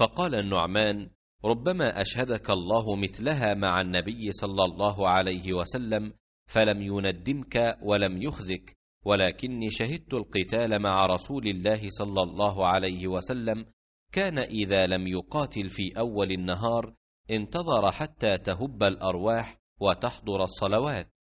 فقال النعمان ربما اشهدك الله مثلها مع النبي صلى الله عليه وسلم فلم يندمك ولم يخزك ولكني شهدت القتال مع رسول الله صلى الله عليه وسلم كان اذا لم يقاتل في اول النهار انتظر حتى تهب الارواح وتحضر الصلوات